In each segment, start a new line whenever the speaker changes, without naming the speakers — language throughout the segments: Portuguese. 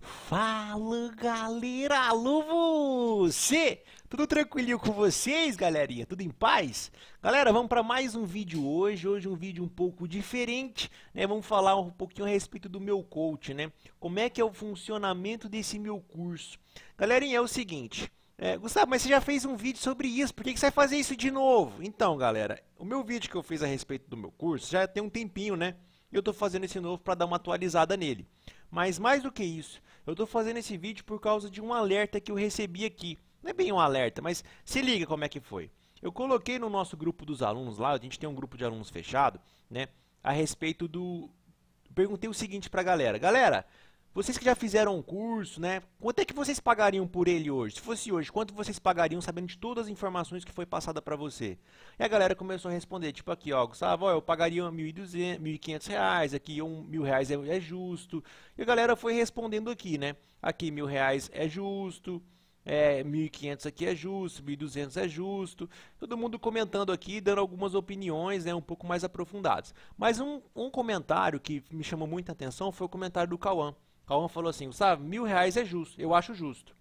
Fala galera, alô você! Tudo tranquilo com vocês, galerinha? Tudo em paz? Galera, vamos para mais um vídeo hoje. Hoje um vídeo um pouco diferente, né? Vamos falar um pouquinho a respeito do meu coach, né? Como é que é o funcionamento desse meu curso? Galerinha, é o seguinte, é, Gustavo, mas você já fez um vídeo sobre isso, por que, que você vai fazer isso de novo? Então, galera, o meu vídeo que eu fiz a respeito do meu curso já tem um tempinho, né? Eu estou fazendo esse novo para dar uma atualizada nele. Mas mais do que isso, eu estou fazendo esse vídeo por causa de um alerta que eu recebi aqui. Não é bem um alerta, mas se liga como é que foi. Eu coloquei no nosso grupo dos alunos lá, a gente tem um grupo de alunos fechado, né? A respeito do. Perguntei o seguinte para a galera: Galera, vocês que já fizeram um curso, né? Quanto é que vocês pagariam por ele hoje? Se fosse hoje, quanto vocês pagariam sabendo de todas as informações que foi passada para você? E a galera começou a responder, tipo aqui, ó, Gustavo, ó, eu pagaria R$ 1.500, reais, aqui R$ um, 1.000 é, é justo. E a galera foi respondendo aqui, né? Aqui R$ 1.000 é justo, é, 1.500 aqui é justo, 1.200 é justo. Todo mundo comentando aqui, dando algumas opiniões né, um pouco mais aprofundadas. Mas um, um comentário que me chamou muita atenção foi o comentário do Cauã. Calma falou assim, sabe, mil reais é justo, eu acho justo.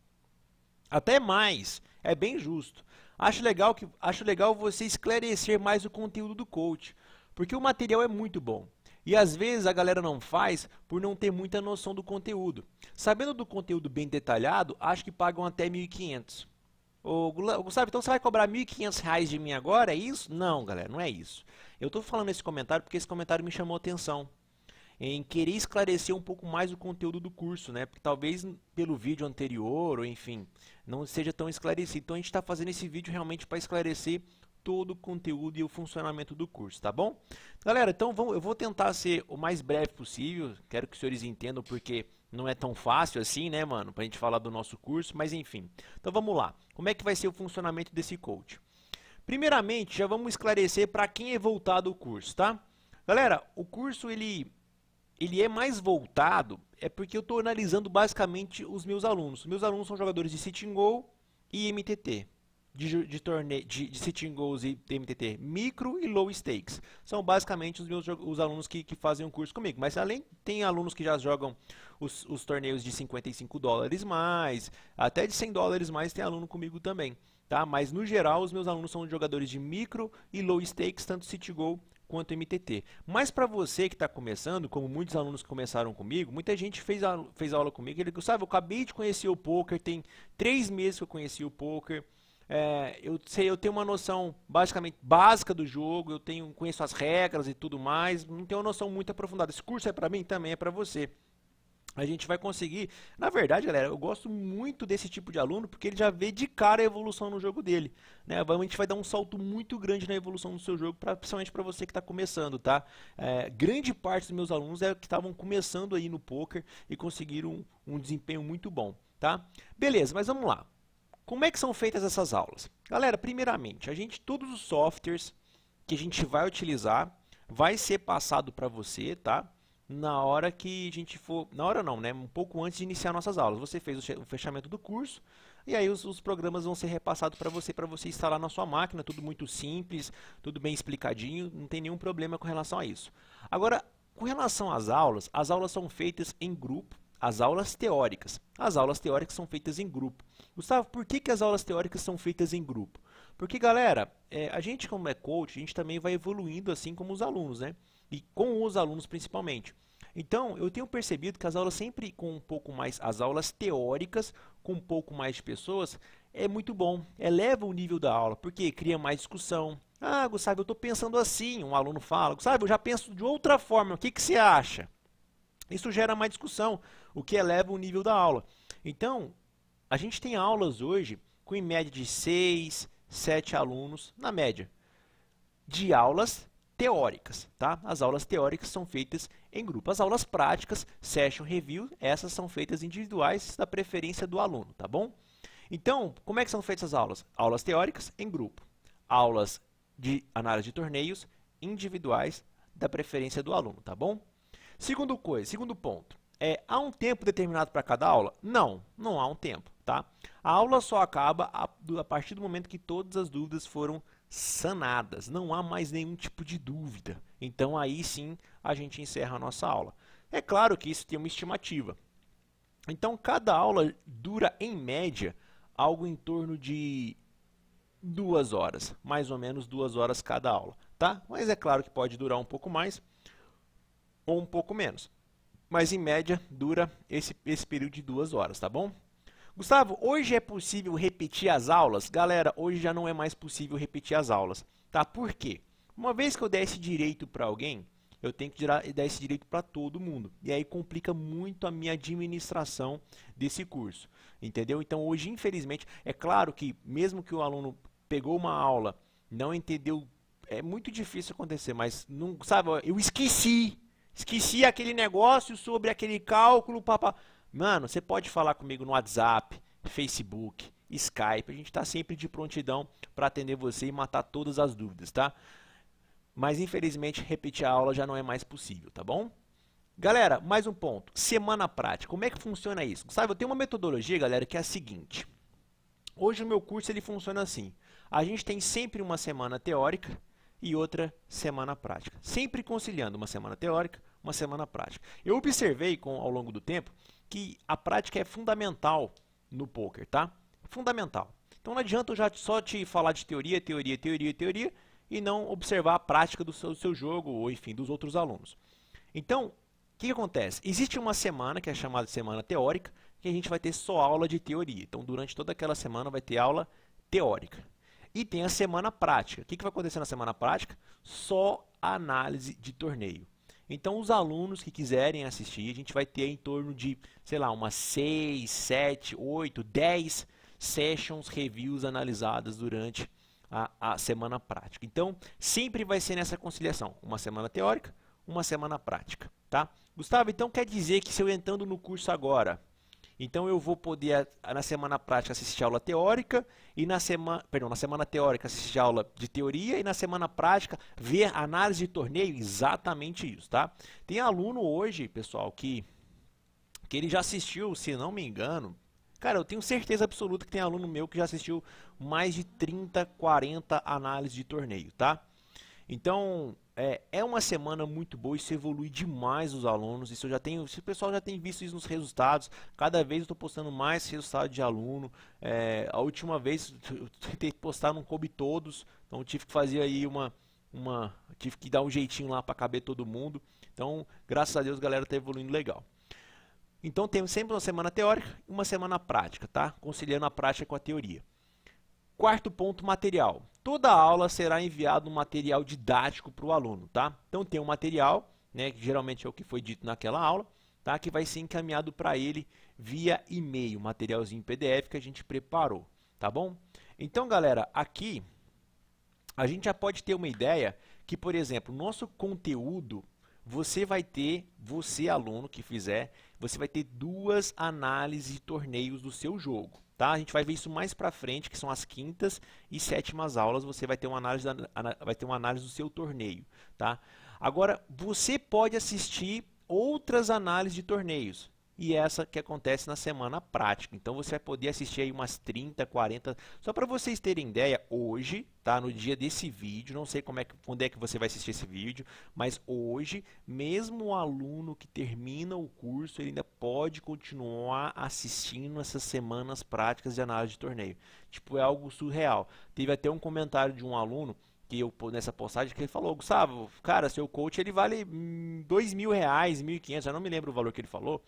Até mais, é bem justo. Acho legal, que, acho legal você esclarecer mais o conteúdo do coach, porque o material é muito bom. E às vezes a galera não faz por não ter muita noção do conteúdo. Sabendo do conteúdo bem detalhado, acho que pagam até 1.500. Ô, Gustavo, então você vai cobrar 1.500 reais de mim agora? É isso? Não, galera, não é isso. Eu estou falando esse comentário porque esse comentário me chamou atenção em querer esclarecer um pouco mais o conteúdo do curso, né? Porque talvez pelo vídeo anterior, ou enfim, não seja tão esclarecido. Então a gente está fazendo esse vídeo realmente para esclarecer todo o conteúdo e o funcionamento do curso, tá bom? Galera, então vamos, eu vou tentar ser o mais breve possível, quero que os senhores entendam porque não é tão fácil assim, né, mano, pra gente falar do nosso curso, mas enfim. Então vamos lá. Como é que vai ser o funcionamento desse coach? Primeiramente, já vamos esclarecer para quem é voltado o curso, tá? Galera, o curso ele ele é mais voltado, é porque eu estou analisando basicamente os meus alunos. meus alunos são jogadores de Sitting Goal e MTT. De, de, torne, de, de Sitting Goals e MTT micro e low stakes. São basicamente os meus os alunos que, que fazem o um curso comigo. Mas além, tem alunos que já jogam os, os torneios de 55 dólares mais, até de 100 dólares mais tem aluno comigo também tá? Mas no geral, os meus alunos são jogadores de micro e low stakes, tanto City Goal quanto MTT. Mas para você que está começando, como muitos alunos começaram comigo, muita gente fez, a, fez aula comigo Ele ele sabe, eu acabei de conhecer o poker, tem três meses que eu conheci o poker, é, eu sei, eu tenho uma noção basicamente básica do jogo, eu tenho conheço as regras e tudo mais, não tenho uma noção muito aprofundada. Esse curso é para mim, também é para você a gente vai conseguir. Na verdade, galera, eu gosto muito desse tipo de aluno porque ele já vê de cara a evolução no jogo dele. Né? A gente vai dar um salto muito grande na evolução do seu jogo, pra, principalmente para você que está começando, tá? É, grande parte dos meus alunos é que estavam começando aí no poker e conseguiram um, um desempenho muito bom, tá? Beleza, mas vamos lá. Como é que são feitas essas aulas? Galera, primeiramente, a gente todos os softwares que a gente vai utilizar vai ser passado para você, tá? na hora que a gente for. Na hora não, né? Um pouco antes de iniciar nossas aulas. Você fez o fechamento do curso e aí os, os programas vão ser repassados para você, para você instalar na sua máquina. Tudo muito simples, tudo bem explicadinho, não tem nenhum problema com relação a isso. Agora, com relação às aulas, as aulas são feitas em grupo, as aulas teóricas. As aulas teóricas são feitas em grupo. Gustavo, por que, que as aulas teóricas são feitas em grupo? Porque, galera, é, a gente como é coach, a gente também vai evoluindo assim como os alunos, né? E com os alunos principalmente. Então, eu tenho percebido que as aulas sempre com um pouco mais, as aulas teóricas, com um pouco mais de pessoas, é muito bom. Eleva o nível da aula, porque cria mais discussão. Ah, Gustavo, eu estou pensando assim, um aluno fala. Gustavo, eu já penso de outra forma, o que, que você acha? Isso gera mais discussão, o que eleva o nível da aula. Então, a gente tem aulas hoje com em média de 6, 7 alunos, na média, de aulas teóricas. Tá? As aulas teóricas são feitas em grupo, as aulas práticas, session review, essas são feitas individuais da preferência do aluno, tá bom? Então, como é que são feitas as aulas? Aulas teóricas em grupo, aulas de análise de torneios individuais da preferência do aluno, tá bom? Segundo coisa, segundo ponto, é, há um tempo determinado para cada aula? Não, não há um tempo, tá? A aula só acaba a, a partir do momento que todas as dúvidas foram sanadas, não há mais nenhum tipo de dúvida, então aí sim a gente encerra a nossa aula. É claro que isso tem uma estimativa. Então cada aula dura em média algo em torno de duas horas, mais ou menos duas horas cada aula, tá? Mas é claro que pode durar um pouco mais ou um pouco menos. Mas em média dura esse, esse período de duas horas, tá bom? Gustavo, hoje é possível repetir as aulas? Galera, hoje já não é mais possível repetir as aulas, tá? Por quê? Uma vez que eu der esse direito para alguém, eu tenho que dar esse direito para todo mundo. E aí complica muito a minha administração desse curso. Entendeu? Então hoje, infelizmente, é claro que mesmo que o aluno pegou uma aula, não entendeu, é muito difícil acontecer, mas não, sabe, eu esqueci. Esqueci aquele negócio sobre aquele cálculo, papá. Mano, você pode falar comigo no WhatsApp, Facebook, Skype. A gente está sempre de prontidão para atender você e matar todas as dúvidas, tá? mas infelizmente repetir a aula já não é mais possível, tá bom? Galera, mais um ponto. Semana prática. Como é que funciona isso? Sabe, eu tenho uma metodologia, galera, que é a seguinte. Hoje o meu curso ele funciona assim. A gente tem sempre uma semana teórica e outra semana prática. Sempre conciliando uma semana teórica, uma semana prática. Eu observei com, ao longo do tempo que a prática é fundamental no poker, tá? Fundamental. Então não adianta eu já só te falar de teoria, teoria, teoria, teoria e não observar a prática do seu, do seu jogo ou, enfim, dos outros alunos. Então, o que, que acontece? Existe uma semana, que é chamada de semana teórica, que a gente vai ter só aula de teoria. Então, durante toda aquela semana vai ter aula teórica. E tem a semana prática. O que, que vai acontecer na semana prática? Só a análise de torneio. Então, os alunos que quiserem assistir, a gente vai ter em torno de, sei lá, umas 6, 7, 8, 10 sessions reviews analisadas durante a, a semana prática. Então, sempre vai ser nessa conciliação, uma semana teórica, uma semana prática, tá? Gustavo, então quer dizer que se eu entrando no curso agora, então eu vou poder na semana prática assistir aula teórica e na semana, perdão, na semana teórica assistir aula de teoria e na semana prática ver análise de torneio, exatamente isso, tá? Tem aluno hoje, pessoal, que que ele já assistiu, se não me engano, Cara, eu tenho certeza absoluta que tem aluno meu que já assistiu mais de 30, 40 análises de torneio, tá? Então, é, é uma semana muito boa, isso evolui demais os alunos, isso eu já tenho, o pessoal já tem visto isso nos resultados, cada vez eu estou postando mais resultado de aluno, é, a última vez eu tentei postar, não coube todos, então tive que fazer aí uma, uma tive que dar um jeitinho lá para caber todo mundo, então graças a Deus a galera está evoluindo legal. Então temos sempre uma semana teórica e uma semana prática, tá? Conciliando a prática com a teoria. Quarto ponto, material. Toda aula será enviado um material didático para o aluno, tá? Então tem um material, né, que geralmente é o que foi dito naquela aula, tá? Que vai ser encaminhado para ele via e-mail, materialzinho PDF que a gente preparou, tá bom? Então, galera, aqui a gente já pode ter uma ideia que, por exemplo, nosso conteúdo você vai ter, você aluno que fizer, você vai ter duas análises de torneios do seu jogo. Tá? A gente vai ver isso mais para frente, que são as quintas e sétimas aulas, você vai ter uma análise, vai ter uma análise do seu torneio. Tá? Agora, você pode assistir outras análises de torneios e essa que acontece na semana prática. Então você vai poder assistir aí umas 30, 40, só para vocês terem ideia, hoje, tá, no dia desse vídeo, não sei como é que, quando é que você vai assistir esse vídeo, mas hoje, mesmo o aluno que termina o curso, ele ainda pode continuar assistindo essas semanas práticas de análise de torneio. Tipo, é algo surreal. Teve até um comentário de um aluno que eu nessa postagem que ele falou, Gustavo, cara, seu coach ele vale hum, dois mil reais, mil e quinhentos, eu não me lembro o valor que ele falou,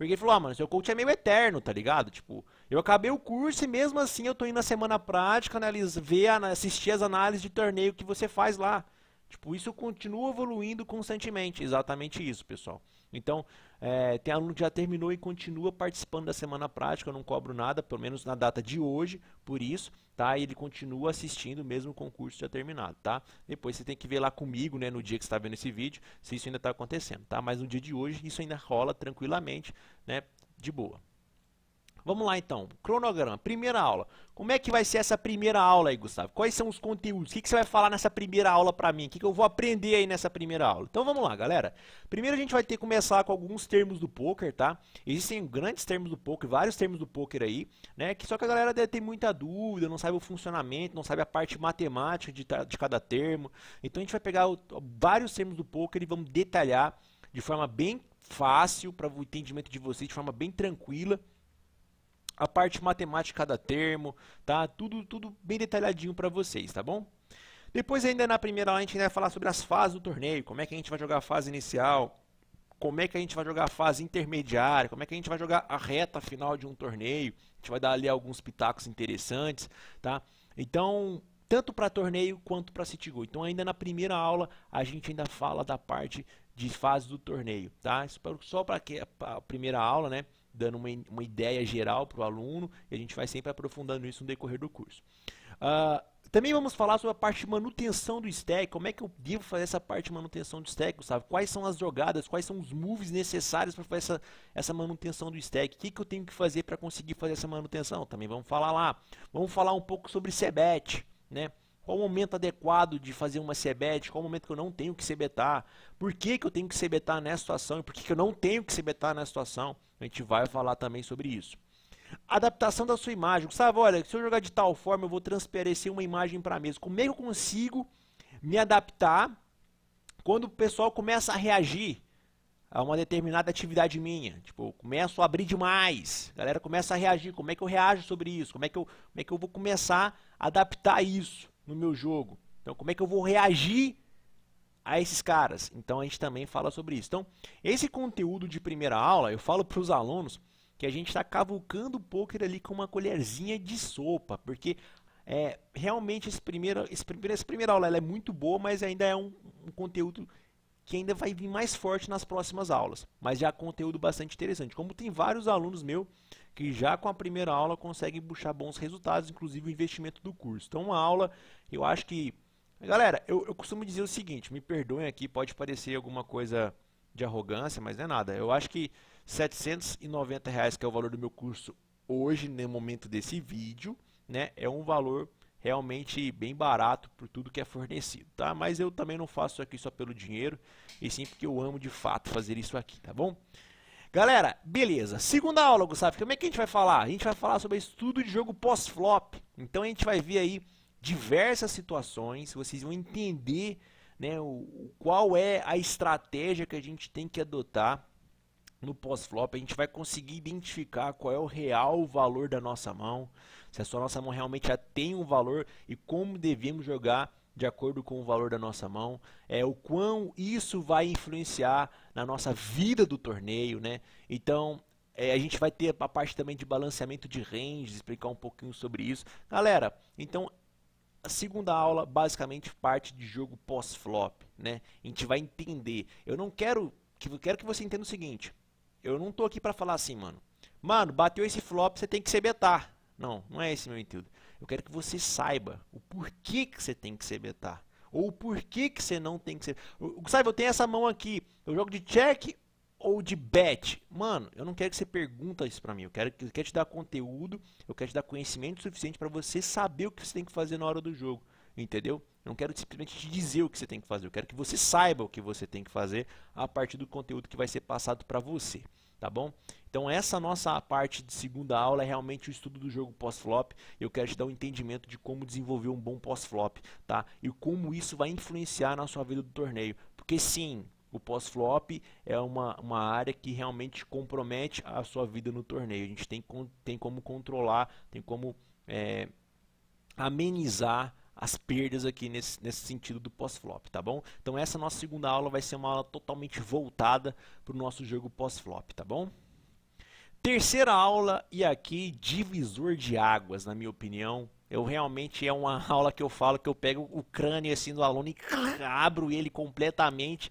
porque ele falou, ah, mano, seu coach é meio eterno, tá ligado? Tipo, eu acabei o curso e mesmo assim eu tô indo na semana prática analisar, ver, assistir as análises de torneio que você faz lá. Tipo, isso continua evoluindo constantemente. Exatamente isso, pessoal. Então, é, tem aluno que já terminou e continua participando da semana prática, eu não cobro nada, pelo menos na data de hoje, por isso, tá? E ele continua assistindo mesmo com o curso já terminado, tá? Depois você tem que ver lá comigo, né, no dia que está vendo esse vídeo, se isso ainda está acontecendo, tá? Mas no dia de hoje isso ainda rola tranquilamente, né, de boa. Vamos lá então, cronograma, primeira aula. Como é que vai ser essa primeira aula aí, Gustavo? Quais são os conteúdos? O que, que você vai falar nessa primeira aula para mim? O que, que eu vou aprender aí nessa primeira aula? Então vamos lá, galera. Primeiro a gente vai ter que começar com alguns termos do poker, tá? Existem grandes termos do poker, vários termos do poker aí, né? Que só que a galera deve ter muita dúvida, não sabe o funcionamento, não sabe a parte matemática de, de cada termo. Então a gente vai pegar o, vários termos do poker e vamos detalhar de forma bem fácil para o entendimento de vocês, de forma bem tranquila a parte matemática da termo, tá? Tudo, tudo bem detalhadinho para vocês, tá bom? Depois ainda na primeira aula a gente vai falar sobre as fases do torneio, como é que a gente vai jogar a fase inicial, como é que a gente vai jogar a fase intermediária, como é que a gente vai jogar a reta final de um torneio. A gente vai dar ali alguns pitacos interessantes, tá? Então, tanto para torneio quanto para City Go. Então, ainda na primeira aula, a gente ainda fala da parte de fase do torneio, tá? Só para a primeira aula, né? dando uma, uma ideia geral para o aluno e a gente vai sempre aprofundando isso no decorrer do curso. Uh, também vamos falar sobre a parte de manutenção do stack, como é que eu devo fazer essa parte de manutenção do stack, sabe? Quais são as jogadas, quais são os moves necessários para fazer essa, essa manutenção do stack? O que, que eu tenho que fazer para conseguir fazer essa manutenção? Também vamos falar lá. Vamos falar um pouco sobre CBET, né? Qual o momento adequado de fazer uma CBET? Qual o momento que eu não tenho que CBETar? Por que, que eu tenho que CBETar nessa situação? E por que, que eu não tenho que CBETar nessa situação? A gente vai falar também sobre isso. Adaptação da sua imagem. Sabe, olha, se eu jogar de tal forma, eu vou transparecer uma imagem para a mesa. Como é que eu consigo me adaptar quando o pessoal começa a reagir a uma determinada atividade minha? Tipo, eu começo a abrir demais. A galera começa a reagir. Como é que eu reajo sobre isso? Como é que eu, como é que eu vou começar a adaptar isso no meu jogo? Então, como é que eu vou reagir a esses caras. Então a gente também fala sobre isso. Então, esse conteúdo de primeira aula, eu falo para os alunos que a gente está cavucando o poker ali com uma colherzinha de sopa, porque é, realmente esse primeiro, esse primeiro, essa primeira aula é muito boa, mas ainda é um, um conteúdo que ainda vai vir mais forte nas próximas aulas. Mas já é conteúdo bastante interessante. Como tem vários alunos meus que já com a primeira aula conseguem puxar bons resultados, inclusive o investimento do curso. Então, uma aula, eu acho que Galera, eu, eu costumo dizer o seguinte, me perdoem aqui, pode parecer alguma coisa de arrogância, mas não é nada. Eu acho que 790 reais, que é o valor do meu curso hoje, no momento desse vídeo, né, é um valor realmente bem barato por tudo que é fornecido, tá? Mas eu também não faço isso aqui só pelo dinheiro, e sim porque eu amo de fato fazer isso aqui, tá bom? Galera, beleza. Segunda aula, Gustavo, como é que a gente vai falar? A gente vai falar sobre estudo de jogo pós-flop. Então a gente vai ver aí diversas situações, vocês vão entender né, o, qual é a estratégia que a gente tem que adotar no pós-flop. A gente vai conseguir identificar qual é o real valor da nossa mão, se a sua nossa mão realmente já tem um valor e como devemos jogar de acordo com o valor da nossa mão, é o quão isso vai influenciar na nossa vida do torneio, né? Então, é, a gente vai ter a parte também de balanceamento de ranges, explicar um pouquinho sobre isso. Galera, então a segunda aula basicamente parte de jogo pós-flop, né? A gente vai entender. Eu não quero que quero que você entenda o seguinte. Eu não tô aqui para falar assim, mano. Mano, bateu esse flop, você tem que ser betar. Não, não é esse meu intuito. Eu quero que você saiba o porquê que você tem que ser betar ou o porquê que você não tem que ser. Sabe, eu tenho essa mão aqui. Eu jogo de check ou de bet? Mano, eu não quero que você pergunte isso pra mim. Eu quero, eu quero te dar conteúdo, eu quero te dar conhecimento suficiente para você saber o que você tem que fazer na hora do jogo. Entendeu? Eu não quero simplesmente te dizer o que você tem que fazer. Eu quero que você saiba o que você tem que fazer a partir do conteúdo que vai ser passado para você. Tá bom? Então essa nossa parte de segunda aula é realmente o estudo do jogo pós-flop. Eu quero te dar um entendimento de como desenvolver um bom pós-flop, tá? E como isso vai influenciar na sua vida do torneio. Porque sim, o pós-flop é uma, uma área que realmente compromete a sua vida no torneio. A gente tem, tem como controlar, tem como é, amenizar as perdas aqui nesse, nesse sentido do pós-flop, tá bom? Então essa nossa segunda aula vai ser uma aula totalmente voltada para o nosso jogo pós-flop, tá bom? Terceira aula e aqui divisor de águas, na minha opinião. Eu realmente é uma aula que eu falo que eu pego o crânio assim do aluno e abro ele completamente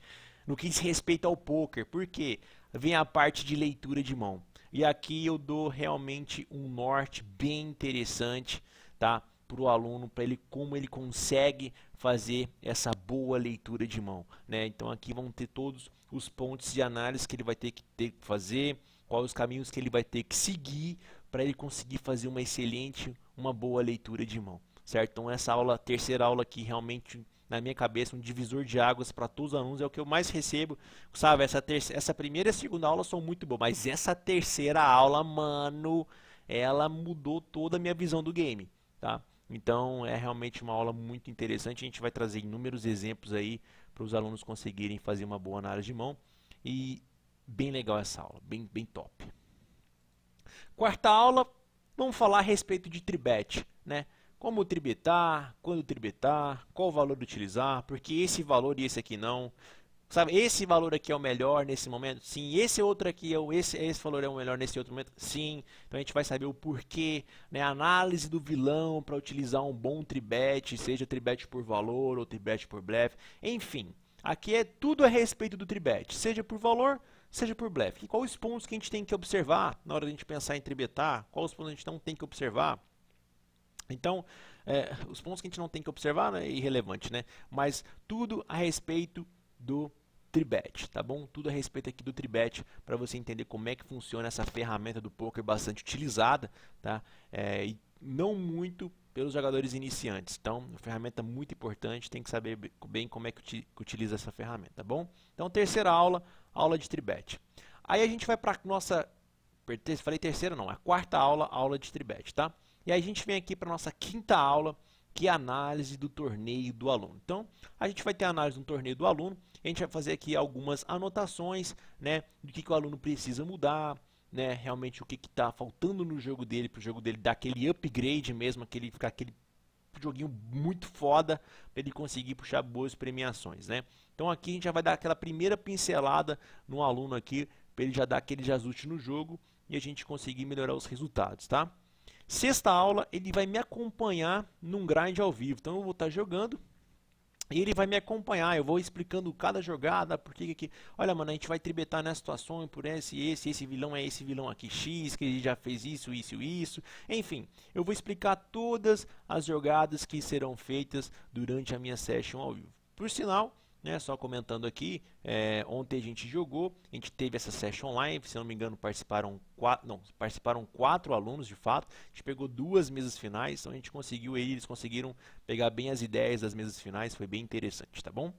no que se respeita ao poker, porque vem a parte de leitura de mão. E aqui eu dou realmente um norte bem interessante, tá? para o aluno, para ele como ele consegue fazer essa boa leitura de mão, né? Então aqui vão ter todos os pontos de análise que ele vai ter que, ter que fazer, quais os caminhos que ele vai ter que seguir para ele conseguir fazer uma excelente, uma boa leitura de mão, certo? Então essa aula, terceira aula aqui realmente na minha cabeça, um divisor de águas para todos os alunos. É o que eu mais recebo. Sabe, essa, terceira, essa primeira e segunda aula são muito boas, mas essa terceira aula, mano, ela mudou toda a minha visão do game, tá? Então é realmente uma aula muito interessante. A gente vai trazer inúmeros exemplos aí para os alunos conseguirem fazer uma boa análise de mão. E bem legal essa aula, bem, bem top. Quarta aula, vamos falar a respeito de tribet, né? como tributar, quando tributar, qual valor utilizar, porque esse valor e esse aqui não. Sabe, esse valor aqui é o melhor nesse momento? Sim. Esse outro aqui, é o, esse, esse valor é o melhor nesse outro momento? Sim. Então a gente vai saber o porquê, né? análise do vilão para utilizar um bom tribet, seja tribet por valor ou tribet por blefe. Enfim, aqui é tudo a respeito do tribet, seja por valor, seja por blefe. E quais os pontos que a gente tem que observar na hora de a gente pensar em tribetar? Quais os pontos que a gente não tem que observar? Então, é, os pontos que a gente não tem que observar né, é irrelevante, né? Mas tudo a respeito do Tribet, tá bom? Tudo a respeito aqui do Tribet para você entender como é que funciona essa ferramenta do poker bastante utilizada, tá? É, e não muito pelos jogadores iniciantes. Então, é uma ferramenta muito importante, tem que saber bem como é que utiliza essa ferramenta, tá bom? Então, terceira aula, aula de Tribet. Aí a gente vai para nossa, falei terceira não, é a quarta aula, aula de Tribet, tá? E aí a gente vem aqui para nossa quinta aula, que é a análise do torneio do aluno. Então, a gente vai ter a análise do torneio do aluno, a gente vai fazer aqui algumas anotações, né, do que, que o aluno precisa mudar, né, realmente o que está faltando no jogo dele, para o jogo dele dar aquele upgrade mesmo, aquele, ficar aquele joguinho muito foda para ele conseguir puxar boas premiações, né? Então aqui a gente já vai dar aquela primeira pincelada no aluno aqui, para ele já dar aquele jazute no jogo e a gente conseguir melhorar os resultados, tá? Sexta aula, ele vai me acompanhar num grind ao vivo. Então eu vou estar jogando e ele vai me acompanhar. Eu vou explicando cada jogada, porque que Olha, mano, a gente vai tributar nessa situação por esse, esse, esse vilão é esse vilão aqui X, que ele já fez isso, isso, isso. Enfim, eu vou explicar todas as jogadas que serão feitas durante a minha session ao vivo. Por sinal, né, só comentando aqui, é, ontem a gente jogou, a gente teve essa session live, se não me engano participaram quatro, não, participaram quatro alunos de fato, a gente pegou duas mesas finais, então a gente conseguiu, eles conseguiram pegar bem as ideias das mesas finais, foi bem interessante, tá bom?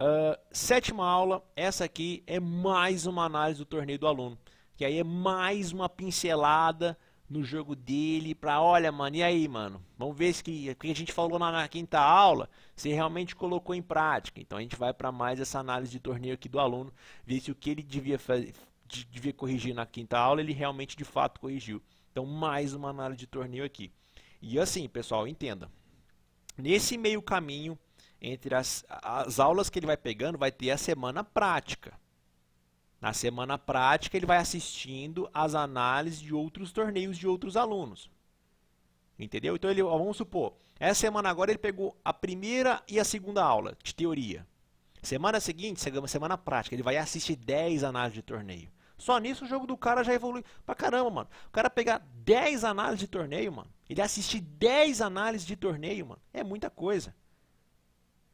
Uh, sétima aula, essa aqui é mais uma análise do torneio do aluno, que aí é mais uma pincelada no jogo dele para olha, mano, e aí, mano? Vamos ver se que, que a gente falou na, na, quinta aula, se realmente colocou em prática. Então a gente vai para mais essa análise de torneio aqui do aluno, ver se o que ele devia fazer, devia corrigir na quinta aula, ele realmente de fato corrigiu. Então mais uma análise de torneio aqui. E assim, pessoal, entenda. Nesse meio caminho entre as, as aulas que ele vai pegando, vai ter a semana prática. Na semana prática, ele vai assistindo às análises de outros torneios de outros alunos. Entendeu? Então, ele, vamos supor, essa semana agora ele pegou a primeira e a segunda aula de teoria. Semana seguinte, semana prática, ele vai assistir 10 análises de torneio. Só nisso o jogo do cara já evolui pra caramba, mano. O cara pegar 10 análises de torneio, mano. Ele assistir 10 análises de torneio, mano. É muita coisa.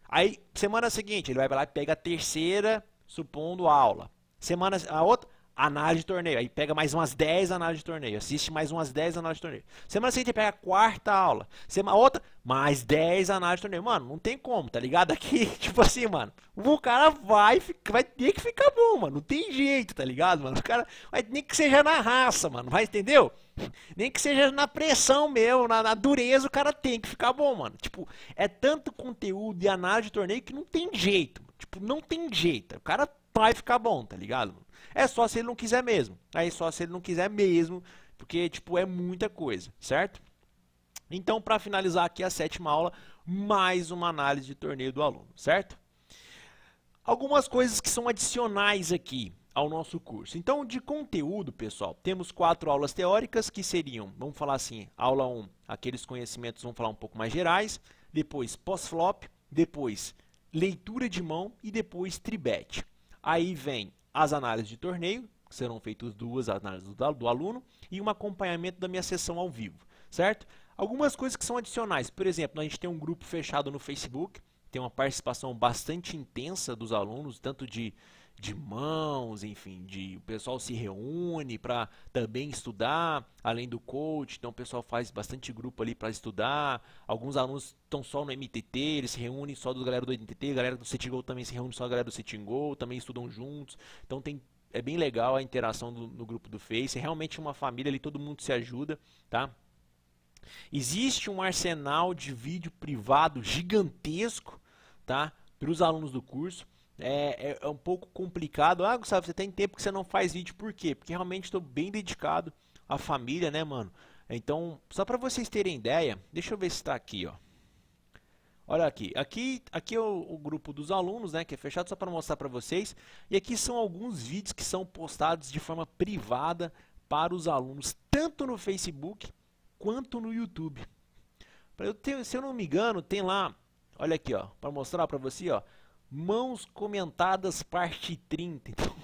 Aí, semana seguinte, ele vai lá e pega a terceira, supondo aula. Semana a outra, análise de torneio. Aí pega mais umas 10 análises de torneio. Assiste mais umas 10 análises de torneio. Semana seguinte pega a quarta aula. Semana outra, mais 10 análises de torneio. Mano, não tem como, tá ligado? Aqui, tipo assim, mano. O cara vai, vai ter que ficar bom, mano. Não tem jeito, tá ligado, mano? O cara vai nem que seja na raça, mano. Vai, entendeu? Nem que seja na pressão mesmo, na, na dureza, o cara tem que ficar bom, mano. Tipo, é tanto conteúdo e análise de torneio que não tem jeito. Tipo, não tem jeito. O cara vai ficar bom, tá ligado? É só se ele não quiser mesmo. Aí só se ele não quiser mesmo, porque tipo é muita coisa, certo? Então, para finalizar aqui a sétima aula, mais uma análise de torneio do aluno, certo? Algumas coisas que são adicionais aqui ao nosso curso. Então, de conteúdo, pessoal, temos quatro aulas teóricas que seriam, vamos falar assim, aula 1, um, aqueles conhecimentos, vamos falar um pouco mais gerais, depois pós-flop, depois leitura de mão e depois tribete. Aí vem as análises de torneio, que serão feitas duas análises do, do aluno, e um acompanhamento da minha sessão ao vivo, certo? Algumas coisas que são adicionais, por exemplo, a gente tem um grupo fechado no Facebook, tem uma participação bastante intensa dos alunos, tanto de de mãos, enfim, de o pessoal se reúne para também estudar, além do coach, então o pessoal faz bastante grupo ali para estudar. Alguns alunos estão só no MTT, eles se reúnem só do galera do MTT, a galera do Citigol também se reúne só a galera do Citigol, também estudam juntos. Então tem é bem legal a interação do, no grupo do Face, é realmente uma família ali, todo mundo se ajuda, tá? Existe um arsenal de vídeo privado gigantesco, tá? Para os alunos do curso. É, é, é, um pouco complicado. Ah, Gustavo, você tem tempo que você não faz vídeo, por quê? Porque realmente estou bem dedicado à família, né, mano? Então, só para vocês terem ideia, deixa eu ver se está aqui, ó. Olha aqui, aqui, aqui é o, o grupo dos alunos, né, que é fechado só para mostrar para vocês. E aqui são alguns vídeos que são postados de forma privada para os alunos, tanto no Facebook quanto no YouTube. Eu se eu não me engano, tem lá, olha aqui, ó, para mostrar para você, ó, Mãos comentadas parte 30. Então,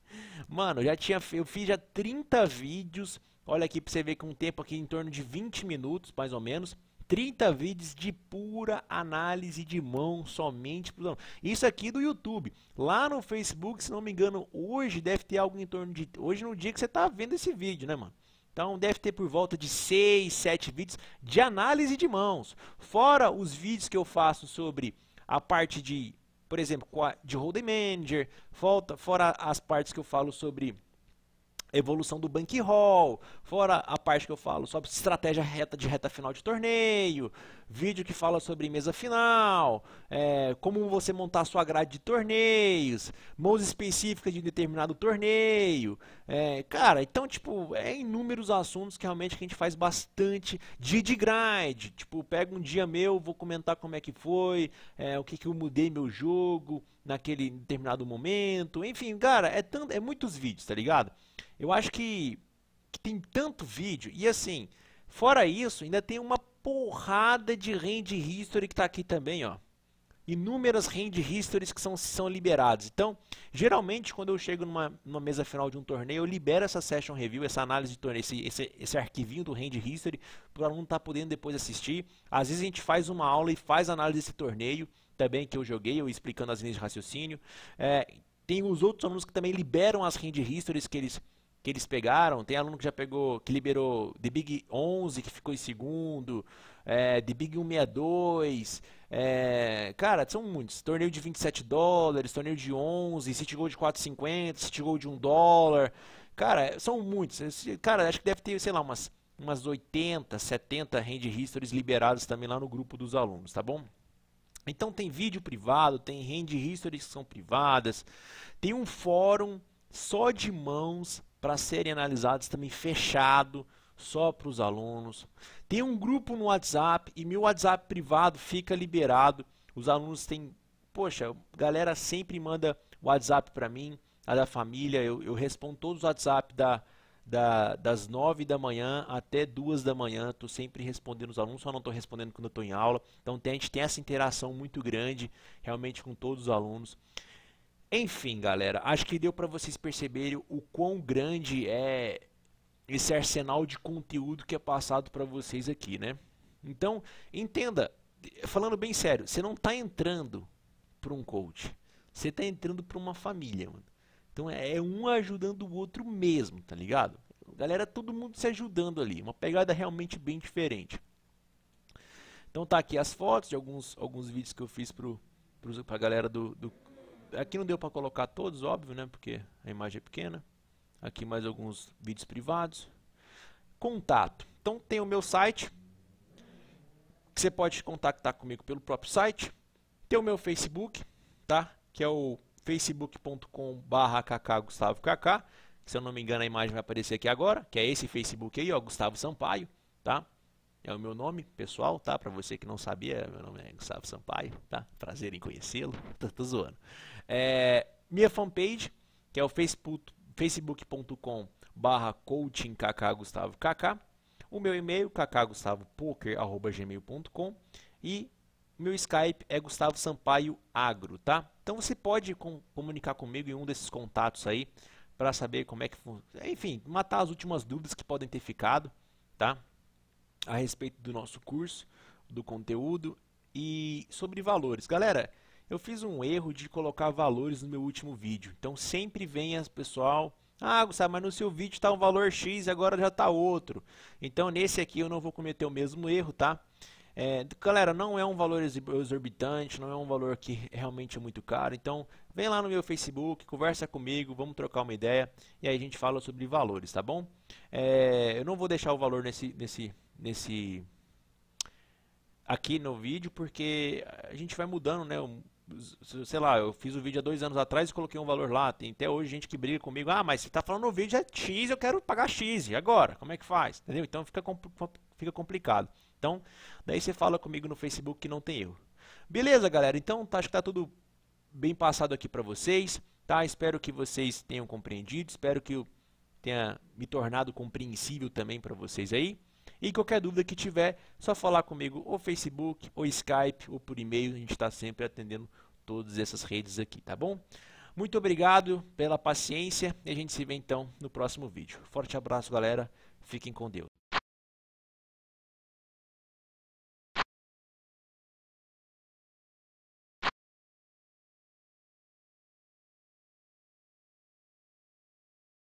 mano, já tinha eu fiz já 30 vídeos. Olha aqui para você ver que um tempo aqui em torno de 20 minutos, mais ou menos. 30 vídeos de pura análise de mão somente para Isso aqui do YouTube. Lá no Facebook, se não me engano, hoje deve ter algo em torno de hoje no é dia que você está vendo esse vídeo, né, mano? Então deve ter por volta de 6, 7 vídeos de análise de mãos. Fora os vídeos que eu faço sobre a parte de por exemplo, de Holding Manager, falta, fora as partes que eu falo sobre evolução do bankroll, fora a parte que eu falo sobre estratégia reta de reta final de torneio, vídeo que fala sobre mesa final, é, como você montar sua grade de torneios, mãos específicas de determinado torneio, é, cara, então tipo é inúmeros assuntos que realmente que a gente faz bastante de grade, tipo pega um dia meu, vou comentar como é que foi, é, o que que eu mudei meu jogo naquele determinado momento. Enfim, cara, é, tanto, é muitos vídeos, tá ligado? Eu acho que, que tem tanto vídeo. E assim, fora isso, ainda tem uma porrada de rende history que tá aqui também, ó. Inúmeras rende histories que são, são liberadas. Então, geralmente, quando eu chego numa, numa mesa final de um torneio, eu libero essa session review, essa análise de torneio, esse, esse, esse arquivinho do rende history, para o aluno estar tá podendo depois assistir. Às vezes a gente faz uma aula e faz análise desse torneio também que eu joguei, eu explicando as linhas de raciocínio. É, tem os outros alunos que também liberam as hand histories que eles que eles pegaram. Tem aluno que já pegou, que liberou The Big 11, que ficou em segundo, é, The Big 162. É, cara, são muitos. Torneio de 27 dólares, torneio de 11, City Gold de 4,50, City Gold de 1 dólar. Cara, são muitos. Cara, acho que deve ter, sei lá, umas, umas 80, 70 hand histories liberadas também lá no grupo dos alunos, tá bom? Então tem vídeo privado, tem hand histories que são privadas, tem um fórum só de mãos para serem analisados também fechado só para os alunos. Tem um grupo no WhatsApp e meu WhatsApp privado fica liberado. Os alunos têm, poxa, galera sempre manda WhatsApp para mim, a da família, eu, eu respondo todos os WhatsApp da da, das 9 da manhã até 2 da manhã, estou sempre respondendo os alunos, só não estou respondendo quando estou em aula. Então tem, a gente tem essa interação muito grande, realmente com todos os alunos. Enfim, galera, acho que deu para vocês perceberem o quão grande é esse arsenal de conteúdo que é passado para vocês aqui, né? Então, entenda, falando bem sério, você não está entrando para um coach, você está entrando para uma família, mano. Então é, é um ajudando o outro mesmo, tá ligado? Galera, todo mundo se ajudando ali. Uma pegada realmente bem diferente. Então tá aqui as fotos de alguns, alguns vídeos que eu fiz pro, pro, pra galera do, do... Aqui não deu pra colocar todos, óbvio, né? Porque a imagem é pequena. Aqui mais alguns vídeos privados. Contato. Então tem o meu site. Que você pode contactar comigo pelo próprio site. Tem o meu Facebook, tá? Que é o facebook.com.br kk Se eu não me engano, a imagem vai aparecer aqui agora, que é esse Facebook aí, ó, Gustavo Sampaio, tá? É o meu nome pessoal, tá? Para você que não sabia, meu nome é Gustavo Sampaio, tá? Prazer em conhecê-lo, tô, tô, zoando. É, minha fanpage, que é o facebook.com facebook barra coaching O meu e-mail, kkgustavopoker.gmail.com e meu Skype é Gustavo Sampaio Agro, tá? Então você pode com, comunicar comigo em um desses contatos aí para saber como é que funciona. Enfim, matar as últimas dúvidas que podem ter ficado, tá? A respeito do nosso curso, do conteúdo e sobre valores. Galera, eu fiz um erro de colocar valores no meu último vídeo. Então sempre venha, pessoal, ah, Gustavo, mas no seu vídeo está um valor X e agora já está outro. Então nesse aqui eu não vou cometer o mesmo erro, tá? É, galera, não é um valor exorbitante, não é um valor que realmente é muito caro. Então, vem lá no meu Facebook, conversa comigo, vamos trocar uma ideia e aí a gente fala sobre valores, tá bom? É, eu não vou deixar o valor nesse, nesse, nesse aqui no vídeo porque a gente vai mudando, né? sei lá, eu fiz o vídeo há dois anos atrás e coloquei um valor lá. Tem até hoje gente que briga comigo. Ah, mas você está falando no vídeo é X, eu quero pagar X. E agora? Como é que faz? Entendeu? Então fica, compl fica complicado. Então, daí você fala comigo no Facebook que não tem erro. Beleza, galera? Então, tá, acho que tá tudo bem passado aqui para vocês, tá? Espero que vocês tenham compreendido, espero que eu tenha me tornado compreensível também para vocês aí. E qualquer dúvida que tiver, só falar comigo ou Facebook, ou Skype, ou por e-mail. A gente está sempre atendendo todas essas redes aqui, tá bom? Muito obrigado pela paciência e a gente se vê então no próximo vídeo. Forte abraço, galera. Fiquem com Deus.